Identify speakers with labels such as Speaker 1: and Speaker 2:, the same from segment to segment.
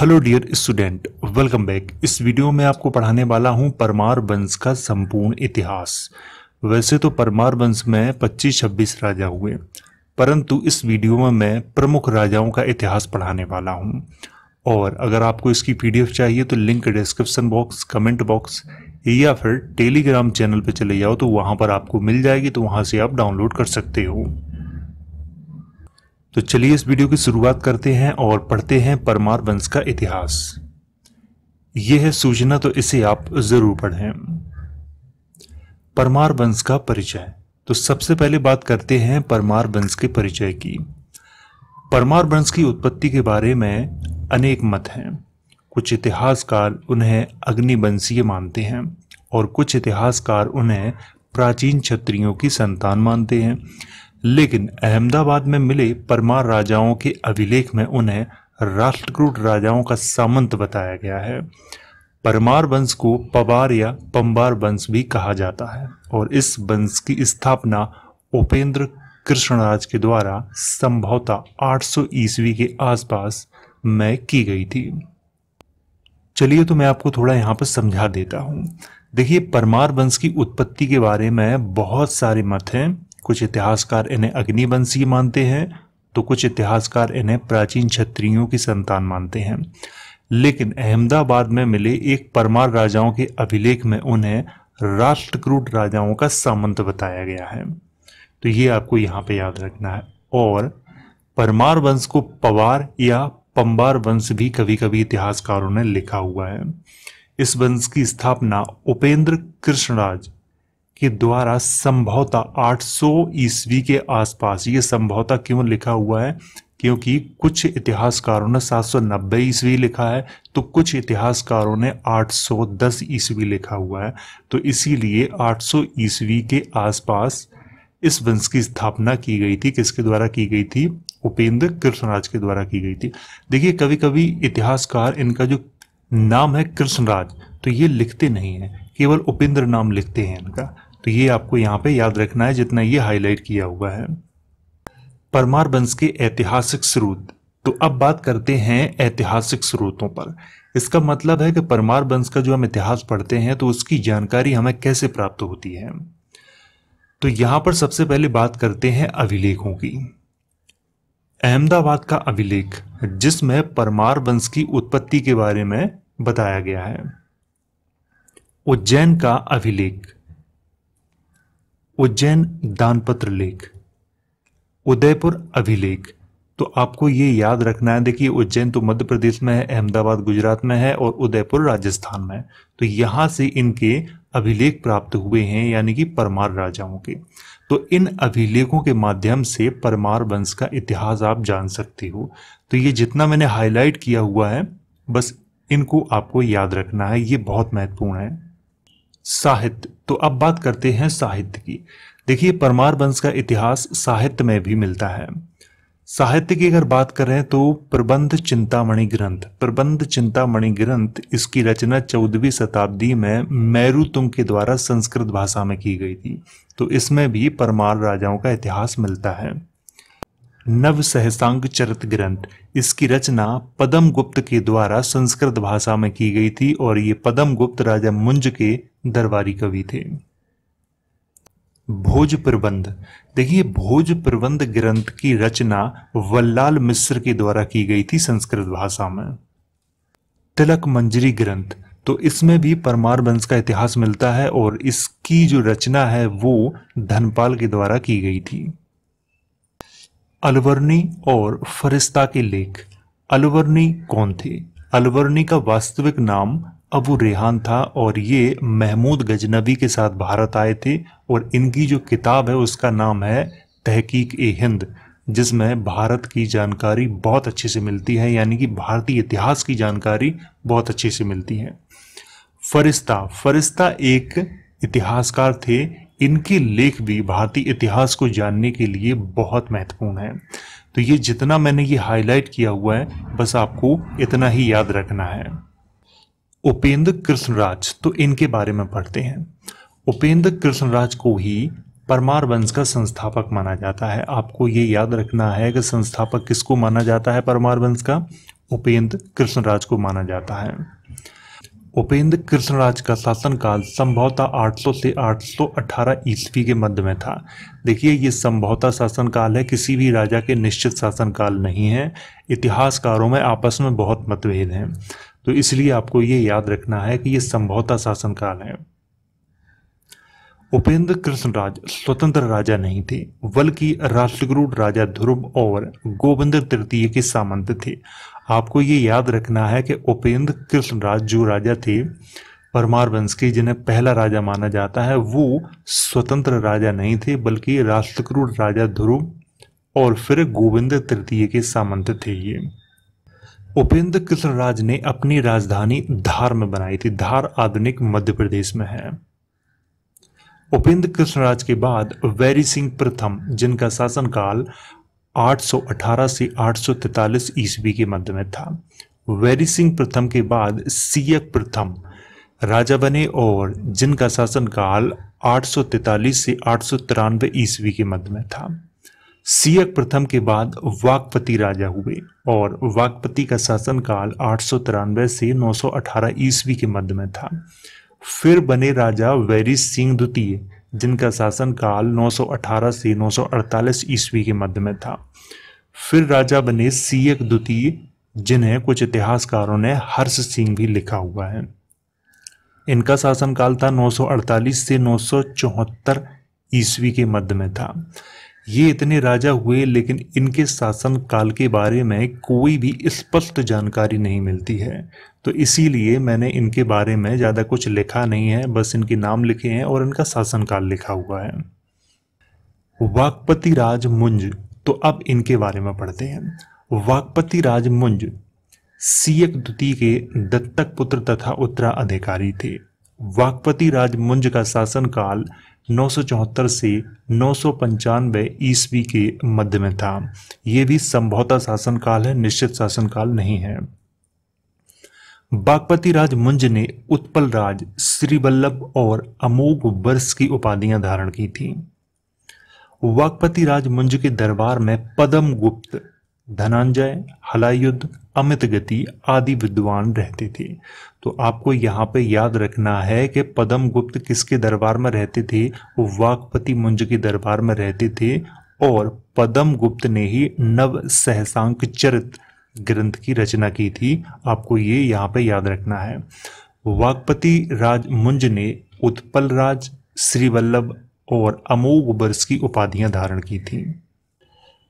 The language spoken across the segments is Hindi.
Speaker 1: hello dear student welcome back इस वीडियो में आपको पढ़ाने वाला हूं परमार वंश का संपूर्ण इतिहास वैसे तो परमार वंश में 25-26 राजा हुए परंतु इस वीडियो में मैं प्रमुख राजाओं का इतिहास पढ़ाने वाला हूं और अगर आपको इसकी पीडीएफ चाहिए तो link description box comment box या फिर टेलीग्राम चैनल पर चले जाओ तो वहाँ पर आपको मिल जाएगी तो वहाँ से आप डाउनलोड कर सकते हो तो चलिए इस वीडियो की शुरुआत करते हैं और पढ़ते हैं परमार वंश का इतिहास यह है सूचना तो इसे आप जरूर पढ़ें परमार वंश का परिचय तो सबसे पहले बात करते हैं परमार वंश के परिचय की परमार वंश की उत्पत्ति के बारे में अनेक मत हैं कुछ इतिहासकार उन्हें अग्निवंशीय मानते हैं और कुछ इतिहासकार उन्हें प्राचीन क्षत्रियों की संतान मानते हैं लेकिन अहमदाबाद में मिले परमार राजाओं के अभिलेख में उन्हें राष्ट्रकूट राजाओं का सामंत बताया गया है परमार वंश को पवार या पंबार वंश भी कहा जाता है और इस वंश की स्थापना उपेंद्र कृष्णराज के द्वारा संभवतः 800 ईस्वी के आसपास में की गई थी चलिए तो मैं आपको थोड़ा यहाँ पर समझा देता हूँ देखिए परमार वंश की उत्पत्ति के बारे में बहुत सारे मत हैं कुछ इतिहासकार इन्हें अग्निवंशी मानते हैं तो कुछ इतिहासकार इन्हें प्राचीन क्षत्रियों की संतान मानते हैं लेकिन अहमदाबाद में मिले एक परमार राजाओं के अभिलेख में उन्हें राष्ट्रकूट राजाओं का सामंत बताया गया है तो ये आपको यहाँ पे याद रखना है और परमार वंश को पवार या पंबार वंश भी कभी कभी इतिहासकारों ने लिखा हुआ है इस वंश की स्थापना उपेंद्र कृष्णराज के द्वारा संभवतः 800 ईस्वी के आसपास ये संभवतः क्यों लिखा हुआ है क्योंकि कुछ इतिहासकारों ने 790 ईस्वी लिखा है तो कुछ इतिहासकारों ने 810 ईस्वी लिखा हुआ है तो इसीलिए 800 ईस्वी के आसपास इस वंश की स्थापना की गई थी किसके द्वारा की गई थी उपेंद्र कृष्णराज के द्वारा की गई थी देखिए कभी कभी इतिहासकार इनका जो नाम है कृष्णराज तो ये लिखते नहीं है केवल उपेंद्र नाम लिखते हैं इनका तो ये आपको यहाँ पे याद रखना है जितना ये हाईलाइट किया हुआ है परमार वंश के ऐतिहासिक स्रोत तो अब बात करते हैं ऐतिहासिक स्रोतों पर इसका मतलब है कि परमार वंश का जो हम इतिहास पढ़ते हैं तो उसकी जानकारी हमें कैसे प्राप्त होती है तो यहां पर सबसे पहले बात करते हैं अभिलेखों की अहमदाबाद का अभिलेख जिसमें परमार वंश की उत्पत्ति के बारे में बताया गया है उज्जैन का अभिलेख उज्जैन दानपत्र लेख उदयपुर अभिलेख तो आपको ये याद रखना है देखिए उज्जैन तो मध्य प्रदेश में है अहमदाबाद गुजरात में है और उदयपुर राजस्थान में तो यहाँ से इनके अभिलेख प्राप्त हुए हैं यानी कि परमार राजाओं के तो इन अभिलेखों के माध्यम से परमार वंश का इतिहास आप जान सकते हो तो ये जितना मैंने हाईलाइट किया हुआ है बस इनको आपको याद रखना है ये बहुत महत्वपूर्ण है साहित्य तो अब बात करते हैं साहित्य की देखिए परमार वंश का इतिहास साहित्य में भी मिलता है साहित्य की अगर बात करें तो प्रबंध चिंतामणि ग्रंथ प्रबंध चिंतामणि ग्रंथ इसकी रचना चौदहवीं शताब्दी में मैरुतुंग के द्वारा संस्कृत भाषा में की गई थी तो इसमें भी परमार राजाओं का इतिहास मिलता है नव सहसांग चरित ग्रंथ इसकी रचना पदम गुप्त के द्वारा संस्कृत भाषा में की गई थी और ये पदम गुप्त राजा मुंज के दरबारी कवि थे भोज प्रबंध देखिए भोज प्रबंध ग्रंथ की रचना वल्लाल मिश्र के द्वारा की गई थी संस्कृत भाषा में तिलक मंजरी ग्रंथ तो इसमें भी परमार वंश का इतिहास मिलता है और इसकी जो रचना है वो धनपाल के द्वारा की गई थी अलवरनी और फरिश्ता के लेख अलवरनी कौन थे अलवरनी का वास्तविक नाम अबू रेहान था और ये महमूद गजनबी के साथ भारत आए थे और इनकी जो किताब है उसका नाम है तहकीक ए हिंद जिसमें भारत की जानकारी बहुत अच्छे से मिलती है यानी कि भारतीय इतिहास की जानकारी बहुत अच्छे से मिलती है फरिश्ता फरिश्ता एक इतिहासकार थे इनके लेख भी भारतीय इतिहास को जानने के लिए बहुत महत्वपूर्ण है तो ये जितना मैंने ये हाईलाइट किया हुआ है बस आपको इतना ही याद रखना है उपेंद्र कृष्णराज तो इनके बारे में पढ़ते हैं उपेंद्र कृष्णराज को ही परमार वंश का संस्थापक माना जाता है आपको ये याद रखना है कि संस्थापक किसको माना जाता है परमार वंश का उपेंद्र कृष्णराज को माना जाता है उपेंद्र कृष्णराज का शासनकाल संभवतः 800 से 818 ईस्वी के मध्य में था देखिए ये संभवतः शासनकाल है किसी भी राजा के निश्चित शासनकाल नहीं है इतिहासकारों में आपस में बहुत मतभेद हैं तो इसलिए आपको ये याद रखना है कि ये संभवतः शासनकाल है उपेंद्र कृष्णराज स्वतंत्र राजा नहीं थे बल्कि राष्ट्रगुरु राजा ध्रुव और गोविंद तृतीय के सामंत थे आपको ये याद रखना है कि उपेंद्र कृष्णराज जो राजा थे परमार वंश के जिन्हें पहला राजा माना जाता है वो स्वतंत्र राजा नहीं थे बल्कि राष्ट्रकूट राजा ध्रुव और फिर गोविंद तृतीय के सामंत थे ये उपेंद्र कृष्णराज ने अपनी राजधानी धार में बनाई थी धार आधुनिक मध्य प्रदेश में है उपेंद्र कृष्णराज के बाद वैरी सिंह प्रथम जिनका शासनकाल 818 से 843 ईस्वी के मध्य में था वैरी सिंह प्रथम के बाद सीयक प्रथम राजा बने और जिनका शासनकाल 843 से आठ ईस्वी के मध्य में था सीयक प्रथम के बाद वाकपति राजा हुए और वाकपति का शासनकाल आठ से 918 ईस्वी के मध्य में था फिर बने राजा वैरी सिंह द्वितीय जिनका शासन काल 918 से 948 ईस्वी के मध्य में था फिर राजा बने सीएक द्वितीय जिन्हें कुछ इतिहासकारों ने हर्ष सिंह भी लिखा हुआ है इनका शासनकाल था 948 से 974 ईस्वी के मध्य में था ये इतने राजा हुए लेकिन इनके शासन काल के बारे में कोई भी स्पष्ट जानकारी नहीं मिलती है तो इसीलिए मैंने इनके बारे में ज़्यादा कुछ लिखा नहीं है बस इनके नाम लिखे हैं और इनका शासनकाल लिखा हुआ है वाकपति राज मुंज तो अब इनके बारे में पढ़ते हैं वाकपति राज मुंज सीयक द्वितीय के दत्तक पुत्र तथा उत्तराधिकारी थे वाकपति राज मुंज का शासनकाल 974 से नौ पंचानवे ईस्वी के मध्य में था ये भी संभवतः शासनकाल है निश्चित शासनकाल नहीं है बागपति राज मुंज ने उत्पल राज श्री और अमोघ वर्ष की उपाधियां धारण की थी बागपति राज मुंज के दरबार में पदम गुप्त धनंजय हलायुद्ध अमित गति आदि विद्वान रहते थे तो आपको यहाँ पे याद रखना है कि पदम गुप्त किसके दरबार में रहते थे वो वाकपति मुंज के दरबार में रहते थे और पदम गुप्त ने ही नव सहसांक चरित ग्रंथ की रचना की थी आपको ये यहाँ पे याद रखना है वाकपति राज मुंज ने उत्पल राज श्रीवल्लभ और अमोघ वर्ष की उपाधियां धारण की थीं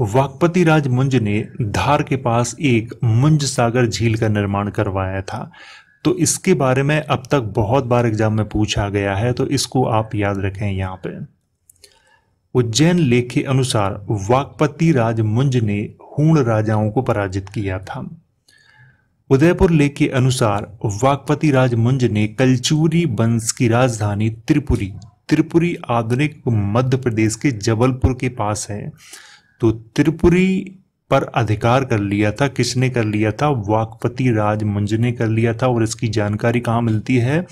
Speaker 1: वाकपति राज मुंज ने धार के पास एक मुंज सागर झील का निर्माण करवाया था तो इसके बारे में अब तक बहुत बार एग्जाम में पूछा गया है तो इसको आप याद रखें यहाँ पे उज्जैन लेख के अनुसार वाकपति राज मुंज ने हूण राजाओं को पराजित किया था उदयपुर लेख के अनुसार वाकपति राज मुंज ने कलचूरी वंश की राजधानी त्रिपुरी त्रिपुरी आधुनिक मध्य प्रदेश के जबलपुर के पास है तो त्रिपुरी पर अधिकार कर लिया था किसने कर लिया था वाकपति राजमुंज ने कर लिया था और इसकी जानकारी कहाँ मिलती है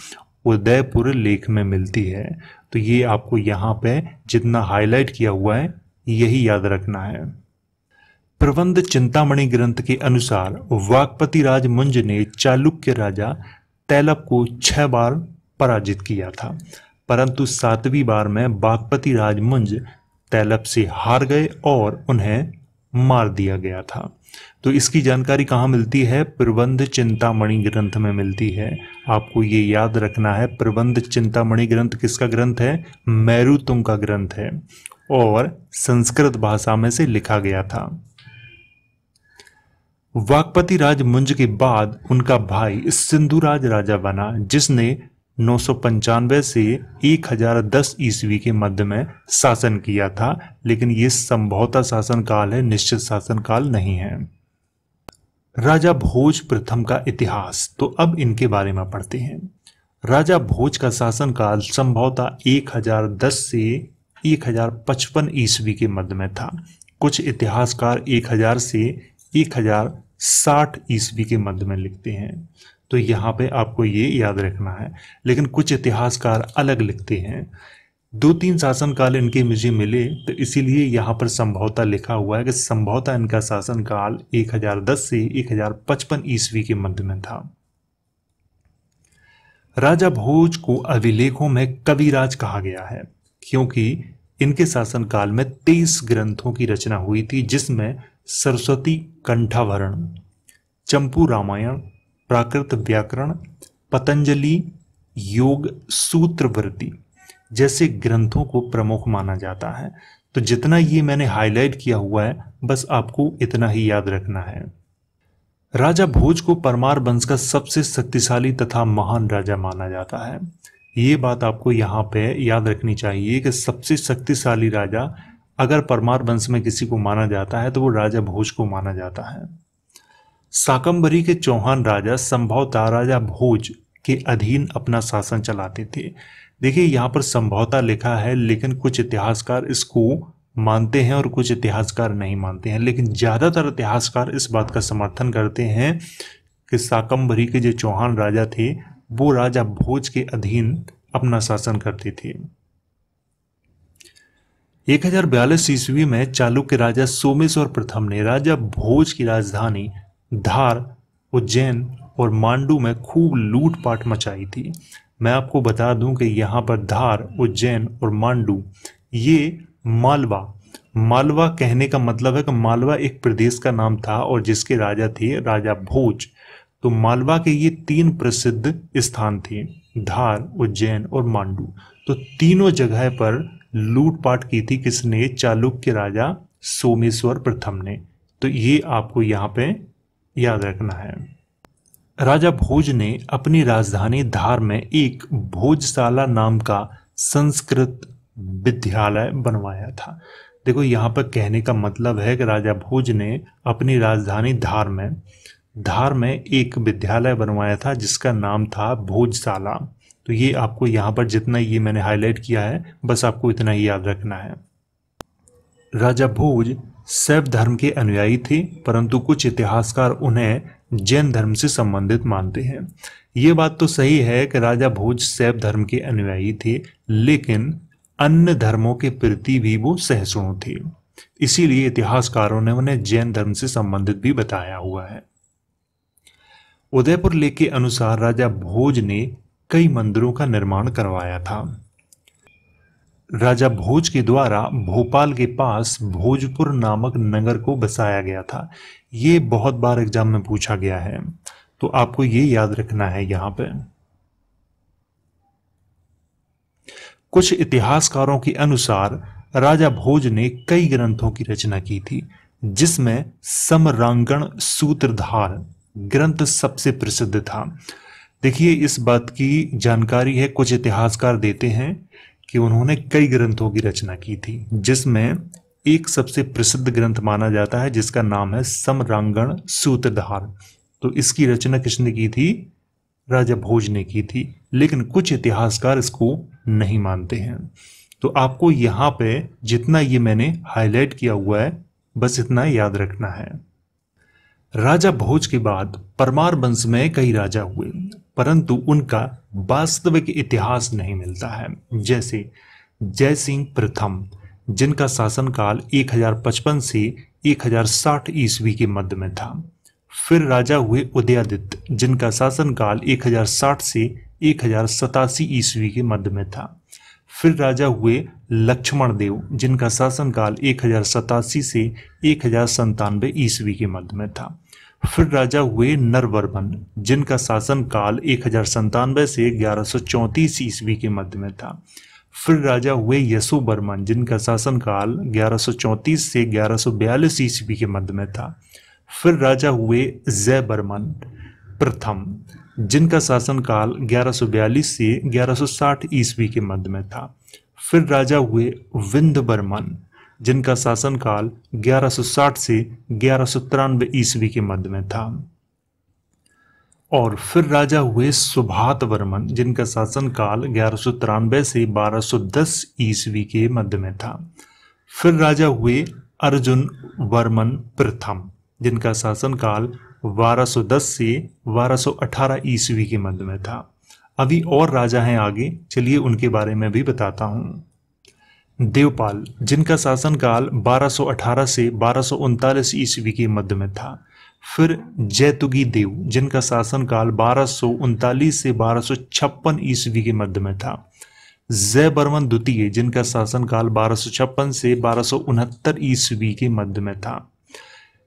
Speaker 1: उदयपुर लेख में मिलती है तो ये आपको यहाँ पे जितना हाईलाइट किया हुआ है यही याद रखना है प्रबंध चिंतामणि ग्रंथ के अनुसार वाकपति राजमुंज ने चालुक्य राजा तैलब को छह बार पराजित किया था परंतु सातवीं बार में बागपति राजमुंज तैलपसी हार गए और उन्हें मार दिया गया था तो इसकी जानकारी कहाँ मिलती है प्रबंध चिंतामणि ग्रंथ में मिलती है आपको ये याद रखना है प्रबंध चिंतामणि ग्रंथ किसका ग्रंथ है मैरुतुंग का ग्रंथ है और संस्कृत भाषा में से लिखा गया था वाकपति राज मुंज के बाद उनका भाई सिंधुराज राजा बना जिसने नौ से एक हजार दस ईस्वी के मध्य में शासन किया था लेकिन ये संभवतः शासन काल है निश्चित शासन काल नहीं है राजा भोज प्रथम का इतिहास तो अब इनके बारे में पढ़ते हैं राजा भोज का शासन काल संभवतः 1010 से 1055 ईस्वी के मध्य में था कुछ इतिहासकार 1000 से 1060 ईस्वी के मध्य में लिखते हैं तो यहाँ पे आपको ये याद रखना है लेकिन कुछ इतिहासकार अलग लिखते हैं दो तीन शासनकाल इनके मुझे मिले तो इसीलिए यहाँ पर संभवता लिखा हुआ है कि संभवता इनका शासनकाल 1010 से 1055 ईस्वी के मध्य में था राजा भोज को अभिलेखों में कविराज कहा गया है क्योंकि इनके शासनकाल में तेईस ग्रंथों की रचना हुई थी जिसमें सरस्वती कंठावरण चंपू रामायण प्राकृत व्याकरण पतंजलि योग सूत्रवृत्ति जैसे ग्रंथों को प्रमुख माना जाता है तो जितना ये मैंने हाईलाइट किया हुआ है बस आपको इतना ही याद रखना है राजा भोज को परमार वंश का सबसे शक्तिशाली तथा महान राजा माना जाता है ये बात आपको यहाँ पे याद रखनी चाहिए कि सबसे शक्तिशाली राजा अगर परमार वंश में किसी को माना जाता है तो वो राजा भोज को माना जाता है साकंबरी के चौहान राजा संभवता राजा भोज के अधीन अपना शासन चलाते थे देखिए यहाँ पर संभवता लिखा है लेकिन कुछ इतिहासकार इसको मानते हैं और कुछ इतिहासकार नहीं मानते हैं लेकिन ज़्यादातर इतिहासकार इस बात का समर्थन करते हैं कि साकंबरी के जो चौहान राजा थे वो राजा भोज के अधीन अपना शासन करते थे 1042 ईस्वी में चालुक्य राजा सोमेश्वर प्रथम ने राजा भोज की राजधानी धार उज्जैन और मांडू में खूब लूटपाट मचाई थी मैं आपको बता दूं कि यहाँ पर धार उज्जैन और मांडू ये मालवा मालवा कहने का मतलब है कि मालवा एक प्रदेश का नाम था और जिसके राजा थे राजा भोज तो मालवा के ये तीन प्रसिद्ध स्थान थे धार उज्जैन और मांडू तो तीनों जगह पर लूटपाट की थी किसने चालुक्य राजा सोमेश्वर प्रथम ने तो ये आपको यहाँ पे याद रखना है राजा भोज ने अपनी राजधानी धार में एक भोजशाला नाम का संस्कृत विद्यालय बनवाया था देखो यहाँ पर कहने का मतलब है कि राजा भोज ने अपनी राजधानी धार में धार में एक विद्यालय बनवाया था जिसका नाम था भोजशाला तो ये आपको यहाँ पर जितना ये मैंने हाईलाइट किया है बस आपको इतना ही याद रखना है राजा भोज शैव धर्म के अनुयायी थे परंतु कुछ इतिहासकार उन्हें जैन धर्म से संबंधित मानते हैं ये बात तो सही है कि राजा भोज शैव धर्म के अनुयायी थे लेकिन अन्य धर्मों के प्रति भी वो सहसुण थे इसीलिए इतिहासकारों ने उन्हें जैन धर्म से संबंधित भी बताया हुआ है उदयपुर लेख के अनुसार राजा भोज ने कई मंदिरों का निर्माण करवाया था राजा भोज के द्वारा भोपाल के पास भोजपुर नामक नगर को बसाया गया था ये बहुत बार एग्जाम में पूछा गया है तो आपको ये याद रखना है यहां पे कुछ इतिहासकारों के अनुसार राजा भोज ने कई ग्रंथों की रचना की थी जिसमें समरांगण सूत्रधार ग्रंथ सबसे प्रसिद्ध था देखिए इस बात की जानकारी है कुछ इतिहासकार देते हैं कि उन्होंने कई ग्रंथों की रचना की थी जिसमें एक सबसे प्रसिद्ध ग्रंथ माना जाता है जिसका नाम है समरांगण सूत्रधार तो इसकी रचना किसने की थी राजा भोज ने की थी लेकिन कुछ इतिहासकार इसको नहीं मानते हैं तो आपको यहाँ पे जितना ये मैंने हाईलाइट किया हुआ है बस इतना याद रखना है राजा भोज के बाद परमार वंश में कई राजा हुए परंतु उनका वास्तविक इतिहास नहीं मिलता है जैसे जय सिंह प्रथम जिनका शासनकाल 1055 से 1060 ईस्वी के मध्य में था फिर राजा हुए उदयादित्य जिनका शासनकाल 1060 से एक ईस्वी के मध्य में था फिर राजा हुए लक्ष्मण देव जिनका शासनकाल एक से एक ईस्वी के मध्य में था फिर राजा हुए नरवर्मन जिनका शासन काल एक से ग्यारह सौ चौंतीस ईस्वी के मध्य में था फिर राजा हुए यसु वर्मन जिनका शासनकाल 1134 से 1142 ईस्वी के मध्य में था फिर राजा हुए जय बर्मन प्रथम जिनका शासनकाल 1142 से 1160 ईस्वी के मध्य में था फिर राजा हुए विंध बर्मन जिनका शासनकाल 1160 से ग्यारह तिरानवे ईस्वी के मध्य में था और फिर राजा हुए सुभात वर्मन जिनका शासनकाल ग्यारह से बारह दस ईस्वी के मध्य में था फिर राजा हुए अर्जुन वर्मन प्रथम जिनका शासनकाल बारह दस से बारह अठारह ईस्वी के मध्य में था अभी और राजा हैं आगे चलिए उनके बारे में भी बताता हूँ देवपाल जिनका शासनकाल 1218 से बारह ईस्वी के मध्य में था फिर जैतुगी देव जिनका शासनकाल बारह से बारह ईस्वी के मध्य में था जय बर्मन द्वितीय जिनका शासनकाल बारह से बारह ईस्वी के मध्य में था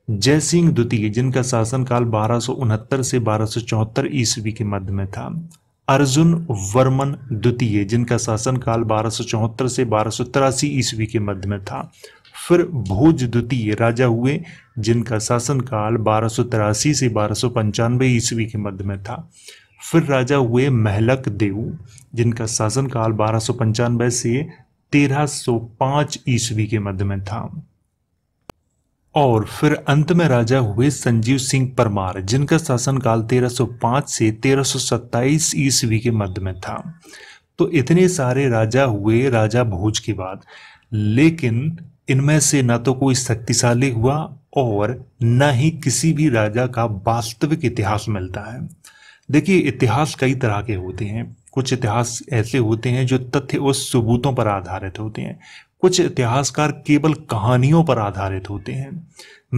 Speaker 1: जय सिंह द्वितीय जिनका शासनकाल बारह से बारह ईस्वी के मध्य में था अर्जुन वर्मन द्वितीय जिनका शासनकाल बारह से बारह ईस्वी के मध्य में था फिर भोज द्वितीय राजा हुए जिनका शासनकाल बारह से बारह ईस्वी के मध्य में था फिर राजा हुए महलक देव जिनका शासनकाल बारह से 1305 ईस्वी के मध्य में था और फिर अंत में राजा हुए संजीव सिंह परमार जिनका शासनकाल 1305 से 1327 ईस्वी के मध्य में था तो इतने सारे राजा हुए राजा भोज के बाद लेकिन इनमें से ना तो कोई शक्तिशाली हुआ और न ही किसी भी राजा का वास्तविक इतिहास मिलता है देखिए इतिहास कई तरह के होते हैं कुछ इतिहास ऐसे होते हैं जो तथ्य और सबूतों पर आधारित होते हैं कुछ इतिहासकार केवल कहानियों पर आधारित होते हैं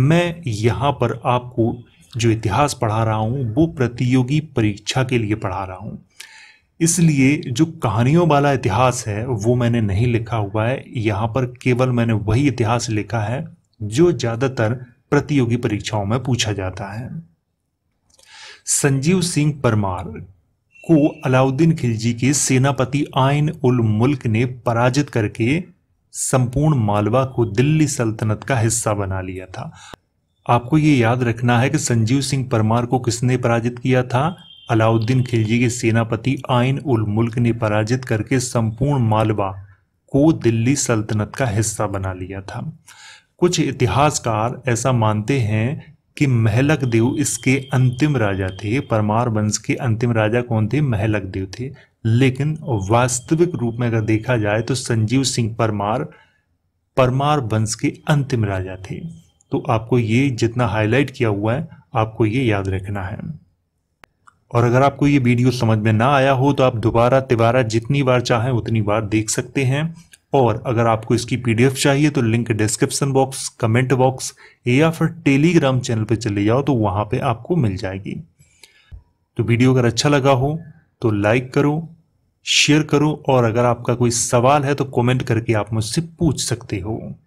Speaker 1: मैं यहाँ पर आपको जो इतिहास पढ़ा रहा हूँ वो प्रतियोगी परीक्षा के लिए पढ़ा रहा हूँ इसलिए जो कहानियों वाला इतिहास है वो मैंने नहीं लिखा हुआ है यहाँ पर केवल मैंने वही इतिहास लिखा है जो ज़्यादातर प्रतियोगी परीक्षाओं में पूछा जाता है संजीव सिंह परमार को अलाउद्दीन खिलजी के सेनापति आइन उल मुल्क ने पराजित करके संपूर्ण मालवा को दिल्ली सल्तनत का हिस्सा बना लिया था आपको ये याद रखना है कि संजीव सिंह परमार को किसने पराजित किया था अलाउद्दीन खिलजी के सेनापति आइन उल मुल्क ने पराजित करके संपूर्ण मालवा को दिल्ली सल्तनत का हिस्सा बना लिया था कुछ इतिहासकार ऐसा मानते हैं कि महलक देव इसके अंतिम राजा थे परमार वंश के अंतिम राजा कौन थे महलक देव थे लेकिन वास्तविक रूप में अगर देखा जाए तो संजीव सिंह परमार परमार वंश के अंतिम राजा थे तो आपको ये जितना हाईलाइट किया हुआ है आपको ये याद रखना है और अगर आपको ये वीडियो समझ में ना आया हो तो आप दोबारा तिबारा जितनी बार चाहें उतनी बार देख सकते हैं और अगर आपको इसकी पीडीएफ चाहिए तो link description box comment box या फिर टेलीग्राम चैनल पर चले जाओ तो वहाँ पर आपको मिल जाएगी तो वीडियो अगर अच्छा लगा हो तो लाइक करो शेयर करो और अगर आपका कोई सवाल है तो कमेंट करके आप मुझसे पूछ सकते हो